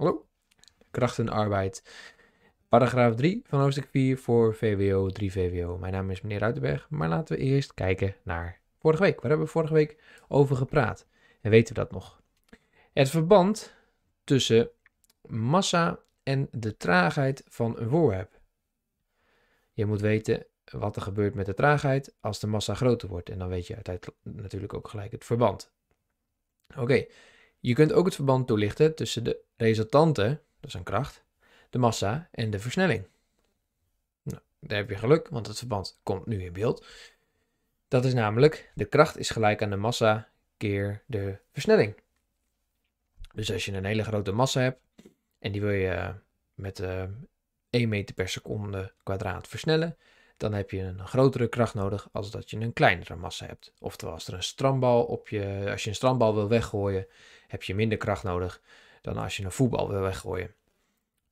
Hallo? Krachtenarbeid. en arbeid. Paragraaf 3 van hoofdstuk 4 voor VWO 3 VWO. Mijn naam is meneer Ruitenberg, maar laten we eerst kijken naar vorige week. Waar hebben we vorige week over gepraat? En weten we dat nog? Het verband tussen massa en de traagheid van een voorwerp. Je moet weten wat er gebeurt met de traagheid als de massa groter wordt. En dan weet je uiteindelijk natuurlijk ook gelijk het verband. Oké, je kunt ook het verband toelichten tussen de resultante, dat is een kracht, de massa en de versnelling. Nou, daar heb je geluk, want het verband komt nu in beeld. Dat is namelijk, de kracht is gelijk aan de massa keer de versnelling. Dus als je een hele grote massa hebt en die wil je eh, met uh, eh, 1 meter per seconde kwadraat versnellen, dan heb je een grotere kracht nodig als dat je een kleinere massa hebt. Oftewel, als, er een strandbal op je, als je een strandbal wil weggooien, heb je minder kracht nodig dan als je een voetbal wil weggooien.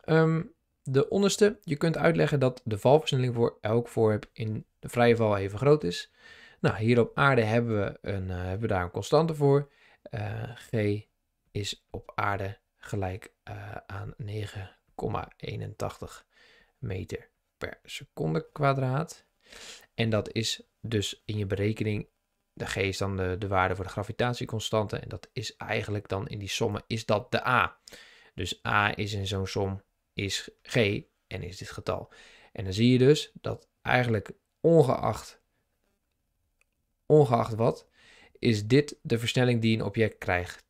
Ehm, de onderste, je kunt uitleggen dat de valversnelling voor elk voorwerp in de vrije val even groot is. Nou, hier op aarde hebben we, een, eh, hebben we daar een constante voor. Eh, G is op aarde gelijk eh, aan 9,81 meter per seconde kwadraat. En dat is dus in je berekening, de G is dan de, de waarde voor de gravitatieconstante. En dat is eigenlijk dan in die sommen, is dat de A. Dus A is in zo'n som, is G en is dit getal. En dan zie je dus dat eigenlijk ongeacht, ongeacht wat, is dit de versnelling die een object krijgt.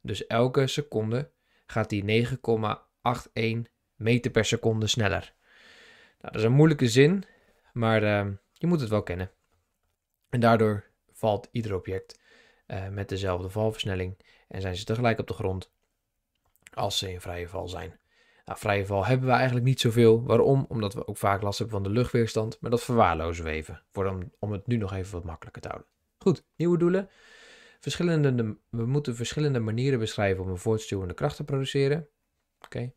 Dus elke seconde gaat die 9,81 meter per seconde sneller. Nou, dat is een moeilijke zin, maar ehm, je moet het wel kennen. En daardoor valt ieder object eh, met dezelfde valversnelling en zijn ze tegelijk op de grond als ze in vrije val zijn. Nou, vrije val hebben we eigenlijk niet zoveel. Waarom? Omdat we ook vaak last hebben van de luchtweerstand, maar dat verwaarlozen we even voor om, om het nu nog even wat makkelijker te houden. Goed, nieuwe doelen. Verschillende, we moeten verschillende manieren beschrijven om een voortstuwende kracht te produceren. Oké.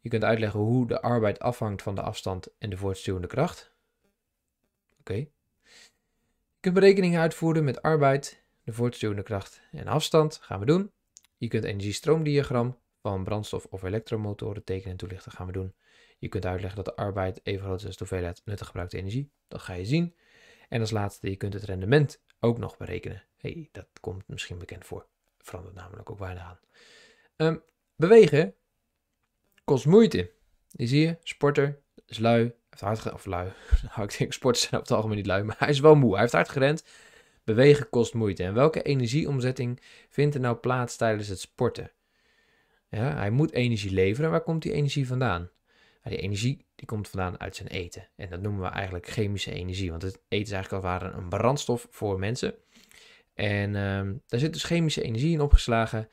Je kunt uitleggen hoe de arbeid afhangt van de afstand en de voortstuwende kracht. Oké. Je kunt berekeningen uitvoeren met arbeid, de voortstuwende kracht en afstand. Gaan we doen. Je kunt energiestroomdiagram van brandstof- of elektromotoren tekenen en toelichten. Gaan we doen. Je kunt uitleggen dat de arbeid even groot is als de hoeveelheid nuttig gebruikte energie. Dat ga je zien. En als laatste, je kunt het rendement ook nog berekenen. hey, dat komt misschien bekend voor. Verandert namelijk ook weinig aan. Ehm, bewegen Kost moeite. Die zie je, sporter, is lui, heeft hard of lui. Nou, ik denk sporters zijn op het algemeen niet lui, maar hij is wel moe. Hij heeft hard gerend. Bewegen kost moeite. En welke energieomzetting vindt er nou plaats tijdens het sporten? Ja, hij moet energie leveren. Waar komt die energie vandaan? die energie die komt vandaan uit zijn eten. En dat noemen we eigenlijk chemische energie. Want het eten is eigenlijk het ware een brandstof voor mensen. En ehm, daar zit dus chemische energie in opgeslagen.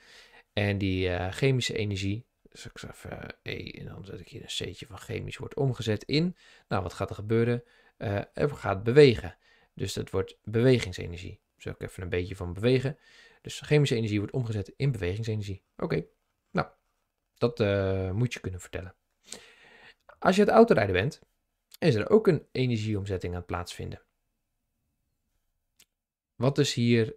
En die eh, chemische energie dus ik zeg even eh, E en dan zet ik hier een C'tje van chemisch wordt omgezet in. Nou, wat gaat er gebeuren? Eh, het gaat bewegen. Dus dat wordt bewegingsenergie. Dus ik even een beetje van bewegen. Dus chemische energie wordt omgezet in bewegingsenergie. Oké, nou, dat eh, moet je kunnen vertellen. Als je het autorijden bent, is er ook een energieomzetting aan het plaatsvinden. Wat is dus hier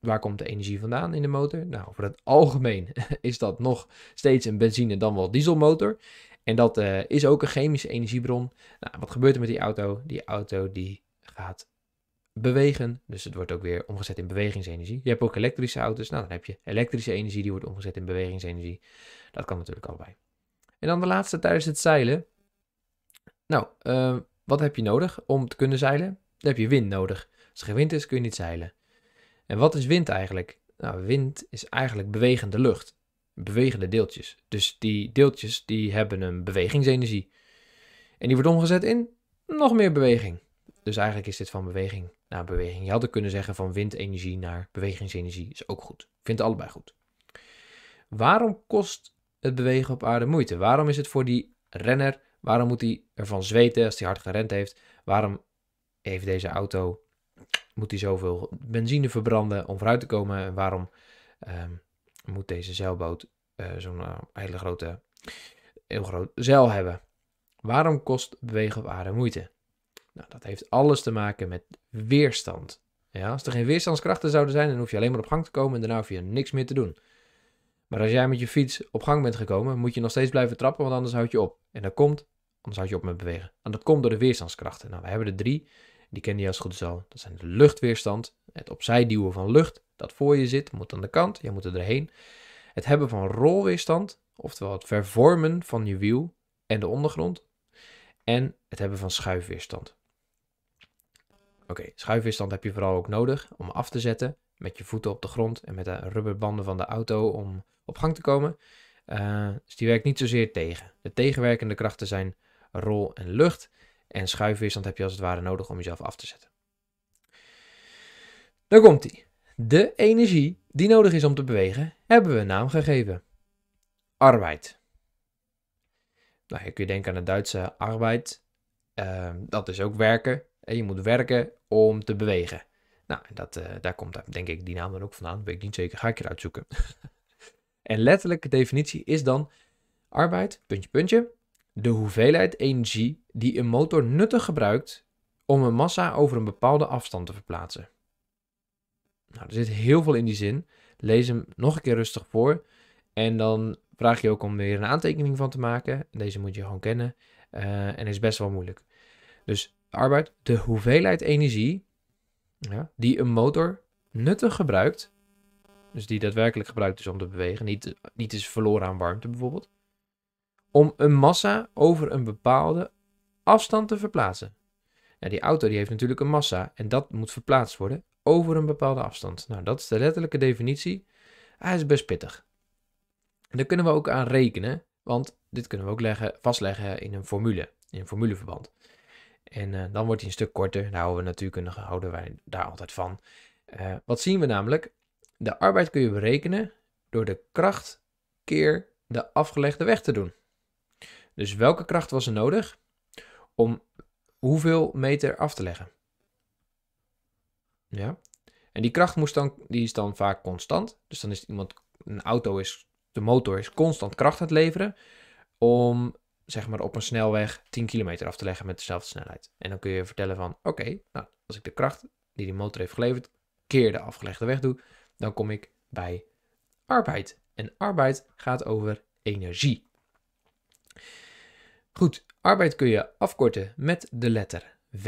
waar komt de energie vandaan in de motor? Nou, over het algemeen is dat nog steeds een benzine dan wel dieselmotor. En dat eh, is ook een chemische energiebron. Nou, wat gebeurt er met die auto? Die auto die gaat bewegen. Dus het wordt ook weer omgezet in bewegingsenergie. Je hebt ook elektrische auto's. Nou, dan heb je elektrische energie die wordt omgezet in bewegingsenergie. Dat kan natuurlijk allebei. En dan de laatste tijdens het zeilen. Nou, eh, wat heb je nodig om te kunnen zeilen? Dan heb je wind nodig. Als er geen wind is, kun je niet zeilen. En wat is wind eigenlijk? Nou, wind is eigenlijk bewegende lucht, bewegende deeltjes. Dus die deeltjes die hebben een bewegingsenergie. En die wordt omgezet in nog meer beweging. Dus eigenlijk is dit van beweging naar beweging. Je had er kunnen zeggen van windenergie naar bewegingsenergie is ook goed. Ik vind het allebei goed. Waarom kost het bewegen op aarde moeite? Waarom is het voor die renner, waarom moet hij ervan zweten als hij hard gerend heeft? Waarom heeft deze auto moet hij zoveel benzine verbranden om vooruit te komen? En waarom ehm, moet deze zeilboot eh, zo'n eh, hele grote, heel groot zeil hebben? Waarom kost bewegen op aarde moeite? Nou, dat heeft alles te maken met weerstand. Ja, als er geen weerstandskrachten zouden zijn, dan hoef je alleen maar op gang te komen en daarna hoef je niks meer te doen. Maar als jij met je fiets op gang bent gekomen, moet je nog steeds blijven trappen, want anders houd je op. En dat komt, anders houd je op met bewegen. En dat komt door de weerstandskrachten. Nou, we hebben er drie. Die ken je als goed zo. Dat zijn de luchtweerstand, het opzij duwen van lucht dat voor je zit, moet aan de kant, je moet erheen. Het hebben van rolweerstand, oftewel het vervormen van je wiel en de ondergrond. En het hebben van schuifweerstand. Oké, schuifweerstand heb je vooral ook nodig om af te zetten met je voeten op de grond en met de rubberbanden van de auto om op gang te komen. Eh, dus die werkt niet zozeer tegen. De tegenwerkende krachten zijn rol en lucht. En schuifweerstand heb je als het ware nodig om jezelf af te zetten. Daar komt hij. De energie die nodig is om te bewegen, hebben we een naam gegeven. Arbeid. Nou, je kunt denken aan het Duitse arbeid. Ehm, dat is ook werken. En je moet werken om te bewegen. Nou, dat, eh, daar komt denk ik die naam dan ook vandaan. Weet ik niet zeker, ga ik eruit zoeken. en letterlijke definitie is dan arbeid, puntje, puntje de hoeveelheid energie die een motor nuttig gebruikt om een massa over een bepaalde afstand te verplaatsen. Nou, er zit heel veel in die zin. Lees hem nog een keer rustig voor. En dan vraag je ook om weer een aantekening van te maken. Deze moet je gewoon kennen. Uh, en is best wel moeilijk. Dus arbeid, de hoeveelheid energie ja, die een motor nuttig gebruikt. Dus die daadwerkelijk gebruikt is om te bewegen. Niet, niet is verloren aan warmte bijvoorbeeld om een massa over een bepaalde afstand te verplaatsen. die auto die heeft natuurlijk een massa en dat moet verplaatst worden over een bepaalde afstand. Nou, dat is de letterlijke definitie. Hij is best pittig. En daar kunnen we ook aan rekenen, want dit kunnen we ook leggen, vastleggen in een formule, in een formuleverband. En eh, dan wordt hij een stuk korter. Nou, we natuurlijk houden wij daar altijd van. Eh, wat zien we namelijk? De arbeid kun je berekenen door de kracht keer de afgelegde weg te doen. Dus welke kracht was er nodig om hoeveel meter af te leggen? Ja. En die kracht moest dan, die is dan vaak constant. Dus dan is iemand, een auto is, de motor is constant kracht aan het leveren om zeg maar op een snelweg 10 kilometer af te leggen met dezelfde snelheid. En dan kun je vertellen van, oké, nou, als ik de kracht die die motor heeft geleverd keer de afgelegde weg doe, dan kom ik bij arbeid. En arbeid gaat over energie. Goed, arbeid kun je afkorten met de letter W.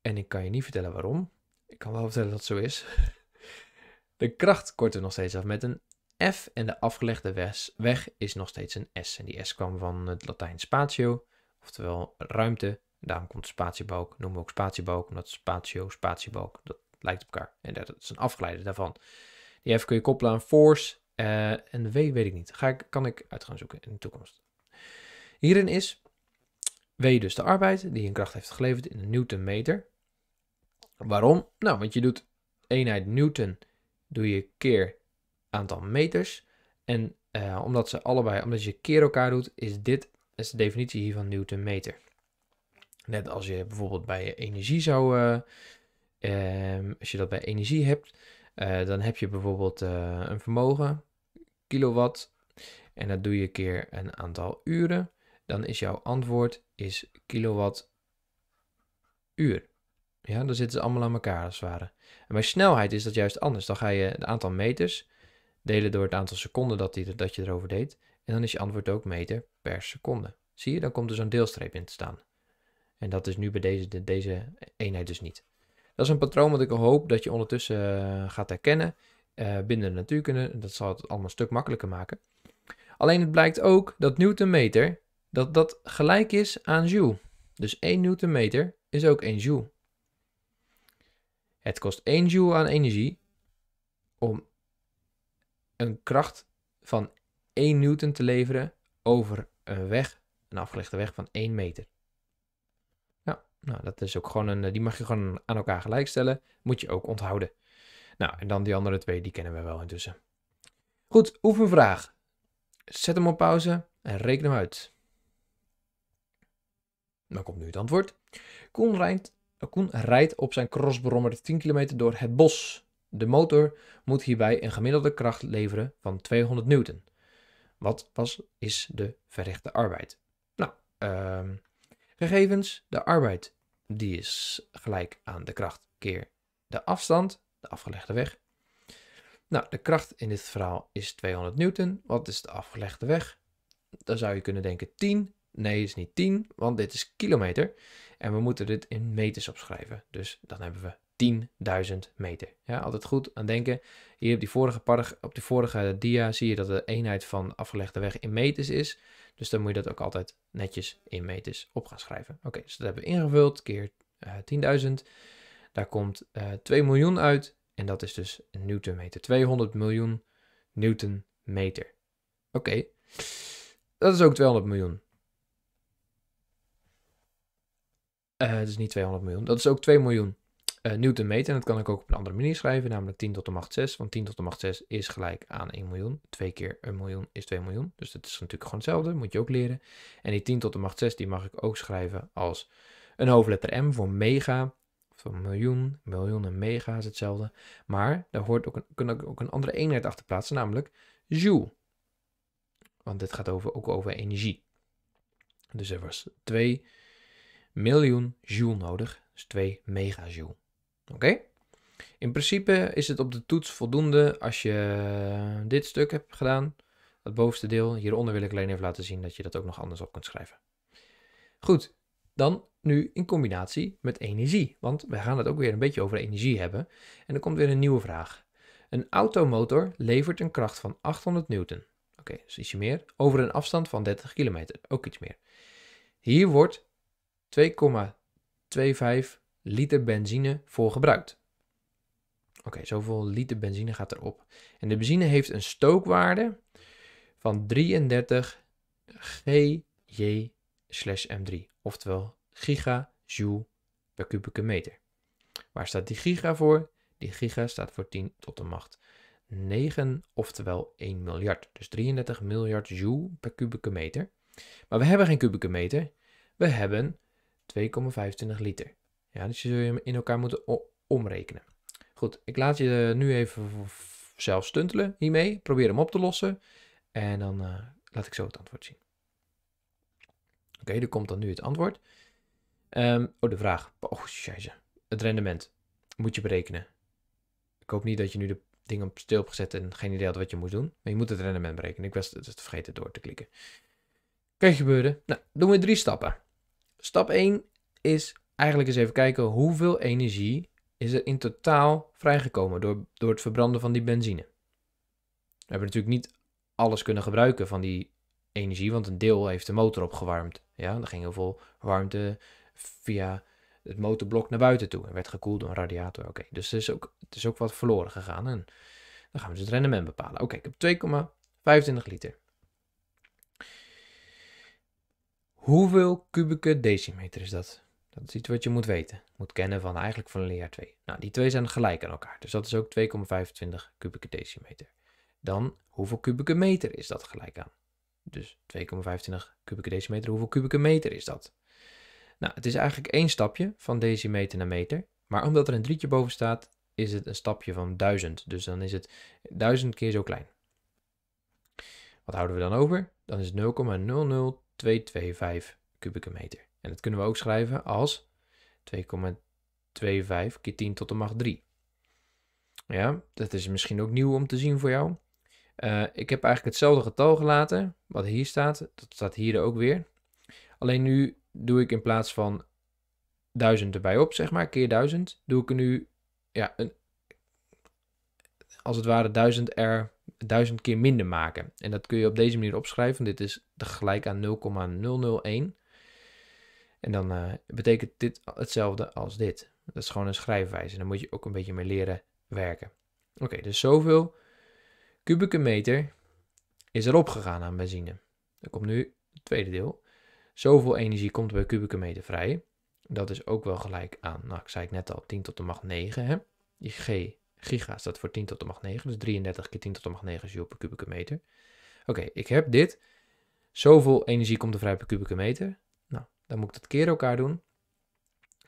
En ik kan je niet vertellen waarom. Ik kan wel vertellen dat het zo is. De kracht korten we nog steeds af met een F en de afgelegde weg is nog steeds een S. En die S kwam van het Latijn spatio, oftewel ruimte. Daarom komt spatiebalk, noemen we ook spatiebalk, omdat spatio, spatiebalk, dat lijkt op elkaar. En dat is een afgeleide daarvan. Die F kun je koppelen aan force, eh, en de W weet ik niet. Ga ik, kan ik uit gaan zoeken in de toekomst. Hierin is W dus de arbeid die een kracht heeft geleverd in een newtonmeter. Waarom? Nou, want je doet eenheid newton doe je keer aantal meters. En eh, omdat ze allebei, omdat je keer elkaar doet, is dit is de definitie hiervan newtonmeter. Net als je bijvoorbeeld bij energie zou, eh, ehm, als je dat bij energie hebt, dan heb je bijvoorbeeld een vermogen kilowatt. En dat doe je keer een aantal uren. Dan is jouw antwoord is kilowattuur. Ja, dan zitten ze allemaal aan elkaar als het ware. En bij snelheid is dat juist anders. Dan ga je het aantal meters delen door het aantal seconden dat, dat je erover deed. En dan is je antwoord ook meter per seconde. Zie je, dan komt er zo'n deelstreep in te staan. En dat is nu bij deze, deze eenheid dus niet. Dat is een patroon wat ik hoop dat je ondertussen eh, gaat herkennen. Eh, binnen de natuurkunde. Dat zal het allemaal een stuk makkelijker maken. Alleen het blijkt ook dat newtonmeter dat dat gelijk is aan joule. Dus 1 newtonmeter is ook 1 joule. Het kost 1 joule aan energie om een kracht van 1 newton te leveren over een weg, een afgelegde weg van 1 meter. Ja, nou dat is ook gewoon een, eh, die mag je gewoon aan elkaar gelijkstellen, moet je ook onthouden. Nou, en dan die andere twee, die kennen we wel intussen. Goed, oefenvraag. Zet hem op pauze en reken hem uit. Dan komt nu het antwoord. Koen rijdt, eh, Koen rijdt op zijn crossbrommer 10 km door het bos. De motor moet hierbij een gemiddelde kracht leveren van 200 newton. Wat was, is de verrichte arbeid? Nou, ehm, gegevens, de arbeid, die is gelijk aan de kracht keer de afstand de afgelegde weg. Nou, de kracht in dit verhaal is 200 newton. Wat is de afgelegde weg? Dan zou je kunnen denken 10. Nee, is niet 10, want dit is kilometer. En we moeten dit in meters opschrijven. Dus dan hebben we 10.000 meter. Ja, altijd goed aan denken. Hier op die, vorige, op vorige dia zie je dat de eenheid van afgelegde weg in meters is. Dus dan moet je dat ook altijd netjes in meters op gaan schrijven. Oké, dus dat hebben we ingevuld keer uh, eh, 10.000. Daar komt uh, eh, 2 miljoen uit en dat is dus een newtonmeter. 200 miljoen newtonmeter. Oké, dat is ook 200 miljoen. Uh, is niet 200 miljoen, dat is ook 2 miljoen uh, newtonmeter. En dat kan ik ook op een andere manier schrijven, namelijk 10 tot de macht 6. Want 10 tot de macht 6 is gelijk aan 1 miljoen. 2 keer 1 miljoen is 2 miljoen. Dus dat is natuurlijk gewoon hetzelfde, moet je ook leren. En die 10 tot de macht 6 die mag ik ook schrijven als een hoofdletter M voor mega. Van miljoen, miljoen en mega is hetzelfde. Maar daar hoort ook een, ook een andere eenheid achter plaatsen, namelijk joule. Want dit gaat over, ook over energie. Dus er was 2 miljoen joule nodig. Dus 2 megajoule. Oké? In principe is het op de toets voldoende als je dit stuk hebt gedaan. Dat bovenste deel. Hieronder wil ik alleen even laten zien dat je dat ook nog anders op kunt schrijven. Goed, dan nu in combinatie met energie. Want we gaan het ook weer een beetje over energie hebben. En er komt weer een nieuwe vraag. Een automotor levert een kracht van 800 newton. Oké, dus ietsje meer. Over een afstand van 30 kilometer. Ook iets meer. Hier wordt 2,25 liter benzine voor gebruikt. Oké, zoveel liter benzine gaat erop. En de benzine heeft een stookwaarde van 33 GJ/M3 oftewel gigajoule per kubieke meter. Waar staat die giga voor? Die giga staat voor 10 tot de macht 9, oftewel 1 miljard. Dus 33 miljard joule per kubieke meter. Maar we hebben geen kubieke meter, we hebben 2,25 liter. Ja, dus je zul je in elkaar moeten omrekenen. Goed, ik laat je nu even zelf stuntelen hiermee. Probeer hem op te lossen. En dan eh, laat ik zo het antwoord zien. Oké, okay, er komt dan nu het antwoord. Ehm, oh, de vraag. Oh, jezus. Het rendement. Moet je berekenen. Ik hoop niet dat je nu de ding op stil hebt gezet en geen idee had wat je moest doen. Maar je moet het rendement berekenen. Ik was het vergeten door te klikken. Kan gebeuren. Nou, doen we drie stappen. Stap 1 is eigenlijk eens even kijken hoeveel energie is er in totaal vrijgekomen door, door het verbranden van die benzine. We hebben natuurlijk niet alles kunnen gebruiken van die energie, want een deel heeft de motor opgewarmd. Ja, er ging heel veel warmte via het motorblok naar buiten toe en werd gekoeld door een radiator. Oké, dus het is, ook, is ook wat verloren gegaan en dan gaan we dus het rendement bepalen. Oké, ik heb 2,25 liter. Hoeveel kubieke decimeter is dat? Dat is iets wat je moet weten, moet kennen van eigenlijk van leer 2. Nou, die twee zijn gelijk aan elkaar, dus dat is ook 2,25 kubieke decimeter. Dan, hoeveel kubieke meter is dat gelijk aan? Dus 2,25 kubieke decimeter. Hoeveel kubieke meter is dat? Nou, het is eigenlijk één stapje van decimeter naar meter. Maar omdat er een drietje boven staat, is het een stapje van 1000. Dus dan is het 1000 keer zo klein. Wat houden we dan over? Dan is het 0,00225 kubieke meter. En dat kunnen we ook schrijven als 2,25 keer 10 tot de macht 3. Ja, dat is misschien ook nieuw om te zien voor jou. Eh, ik heb eigenlijk hetzelfde getal gelaten, wat hier staat. Dat staat hier ook weer. Alleen nu doe ik in plaats van 1000 erbij op, zeg maar, keer 1000, doe ik er nu, ja, een, als het ware 1000 er 1000 keer minder maken. En dat kun je op deze manier opschrijven. Dit is gelijk aan 0,001. En dan eh, betekent dit hetzelfde als dit. Dat is gewoon een schrijfwijze. Daar moet je ook een beetje mee leren werken. Oké, dus zoveel kubieke meter is erop gegaan aan benzine. Dan komt nu het tweede deel. Zoveel energie komt bij kubieke meter vrij. Dat is ook wel gelijk aan, nou ik zei het net al, 10 tot de macht 9. Hè? Die G, giga staat voor 10 tot de macht 9, dus 33 keer 10 tot de macht 9 joule per kubieke meter. Oké, ik heb dit. Zoveel energie komt er vrij per kubieke meter. Nou, dan moet ik dat keer elkaar doen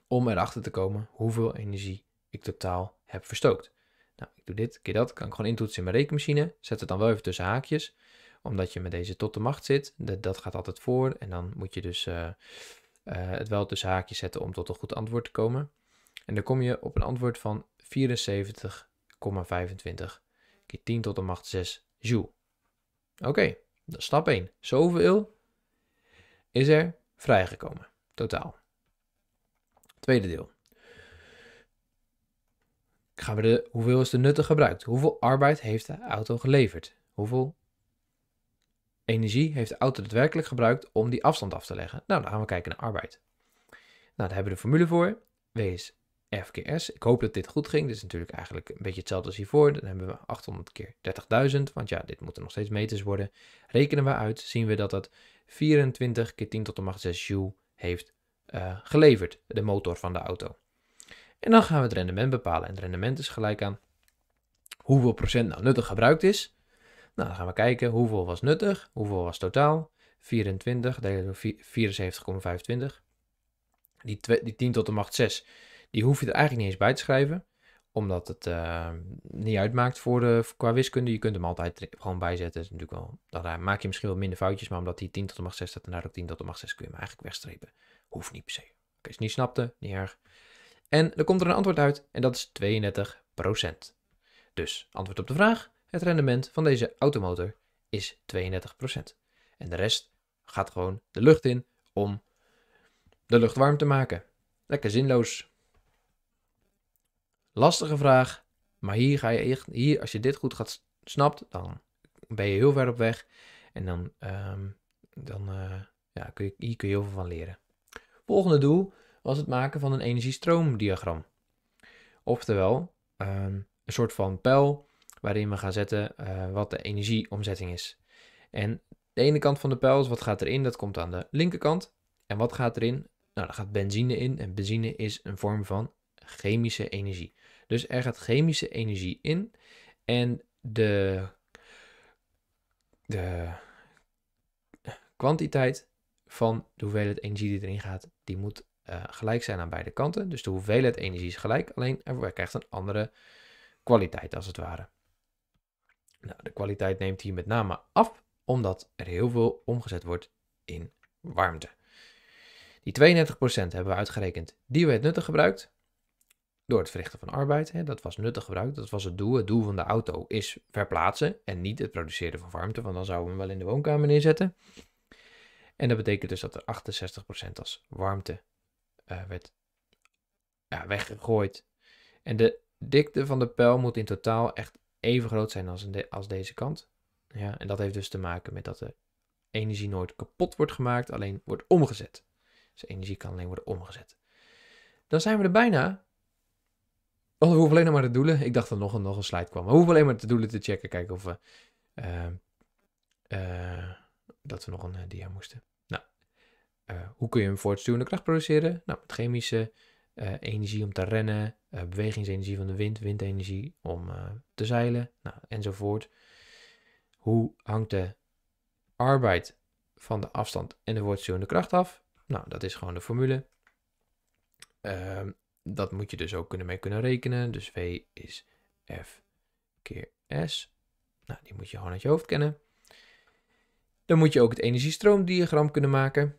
om erachter te komen hoeveel energie ik totaal heb verstookt. Nou, ik doe dit, keer dat, kan ik gewoon intoetsen in mijn rekenmachine. Zet het dan wel even tussen haakjes, omdat je met deze tot de macht zit. Dat, gaat altijd voor en dan moet je dus eh, eh, het wel tussen haakjes zetten om tot een goed antwoord te komen. En dan kom je op een antwoord van 74,25 keer 10 tot de macht 6 joule. Oké, dat is stap 1. Zoveel is er vrijgekomen, totaal. Tweede deel. Gaan we de, hoeveel is de nutte gebruikt? Hoeveel arbeid heeft de auto geleverd? Hoeveel energie heeft de auto daadwerkelijk gebruikt om die afstand af te leggen? Nou, dan gaan we kijken naar arbeid. Nou, daar hebben we de formule voor. W is F keer S. Ik hoop dat dit goed ging. Dit is natuurlijk eigenlijk een beetje hetzelfde als hiervoor. Dan hebben we 800 keer 30.000, want ja, dit moeten nog steeds meters worden. Rekenen we uit, zien we dat dat 24 keer 10 tot de macht 6 joule heeft eh, geleverd, de motor van de auto. En dan gaan we het rendement bepalen. En het rendement is gelijk aan hoeveel procent nou nuttig gebruikt is. Nou, dan gaan we kijken hoeveel was nuttig, hoeveel was totaal. 24 delen door 74,25. Die, die 10 tot de macht 6, die hoef je er eigenlijk niet eens bij te schrijven omdat het eh, niet uitmaakt voor de, qua wiskunde. Je kunt hem altijd gewoon bijzetten. Dat is natuurlijk wel, dan maak je misschien wel minder foutjes. Maar omdat die 10 tot de macht 6 staat en daar ook 10 tot de macht 6 kun je hem eigenlijk wegstrepen. Hoeft niet per se. Als je niet snapte, niet erg. En er komt er een antwoord uit en dat is 32%. Dus antwoord op de vraag, het rendement van deze automotor is 32%. En de rest gaat gewoon de lucht in om de lucht warm te maken. Lekker zinloos. Lastige vraag, maar hier ga je echt, hier, als je dit goed gaat snapt, dan ben je heel ver op weg. En dan, ehm, dan eh, ja, kun je, hier kun je heel veel van leren. Volgende doel was het maken van een energiestroomdiagram. Oftewel, ehm, een soort van pijl waarin we gaan zetten eh, wat de energieomzetting is. En de ene kant van de pijl is wat gaat erin, dat komt aan de linkerkant. En wat gaat erin? Nou, daar gaat benzine in. En benzine is een vorm van chemische energie. Dus er gaat chemische energie in. En de, de kwantiteit van de hoeveelheid energie die erin gaat, die moet eh, gelijk zijn aan beide kanten. Dus de hoeveelheid energie is gelijk, alleen er krijgt een andere kwaliteit als het ware. Nou, de kwaliteit neemt hier met name af omdat er heel veel omgezet wordt in warmte. Die 32% hebben we uitgerekend die werd nuttig gebruikt door het verrichten van arbeid. Hè, dat was nuttig gebruikt, dat was het doel. Het doel van de auto is verplaatsen en niet het produceren van warmte, want dan zouden we hem wel in de woonkamer neerzetten. En dat betekent dus dat er 68% als warmte eh, werd ja, weggegooid. En de dikte van de pijl moet in totaal echt even groot zijn als, als deze kant. Ja, en dat heeft dus te maken met dat de energie nooit kapot wordt gemaakt, alleen wordt omgezet. Dus energie kan alleen worden omgezet. Dan zijn we er bijna. Oh, we hoeven alleen nog maar de doelen. Ik dacht dat nog een, nog een slide kwam. Maar we hoeven alleen maar de doelen te checken. Kijken of we. Eh, eh, dat we nog een dia moesten. Eh, hoe kun je een voortstuwende kracht produceren? Nou, met chemische eh, energie om te rennen, eh, bewegingsenergie van de wind, windenergie om te zeilen, nou, enzovoort. Hoe hangt de arbeid van de afstand en de voortstuwende kracht af? Nou, dat is gewoon de formule. Ehm, dat moet je dus ook kunnen mee kunnen rekenen. Dus V is F keer S. Nou, die moet je gewoon uit je hoofd kennen. Dan moet je ook het energiestroomdiagram kunnen maken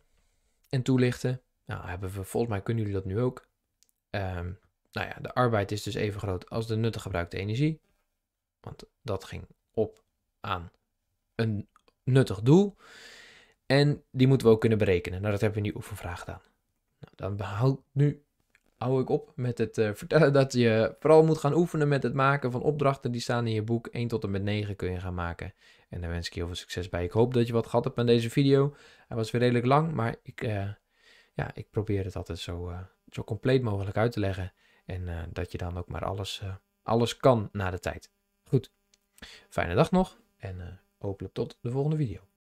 en toelichten. Nou, hebben we, volgens mij kunnen jullie dat nu ook. Ehm, nou ja, de arbeid is dus even groot als de nuttig gebruikte energie. Want dat ging op aan een nuttig doel. En die moeten we ook kunnen berekenen. Nou, dat hebben we in die oefenvraag gedaan. Nou, dan behoud nu hou ik op met het eh, vertellen dat je vooral moet gaan oefenen met het maken van opdrachten. Die staan in je boek. 1 tot en met 9 kun je gaan maken. En daar wens ik je heel veel succes bij. Ik hoop dat je wat gehad hebt aan deze video. Hij was weer redelijk lang, maar ik, eh, ja, ik probeer het altijd zo, eh, zo compleet mogelijk uit te leggen. En eh, dat je dan ook maar alles, alles kan na de tijd. Goed, fijne dag nog en hopelijk tot de volgende video.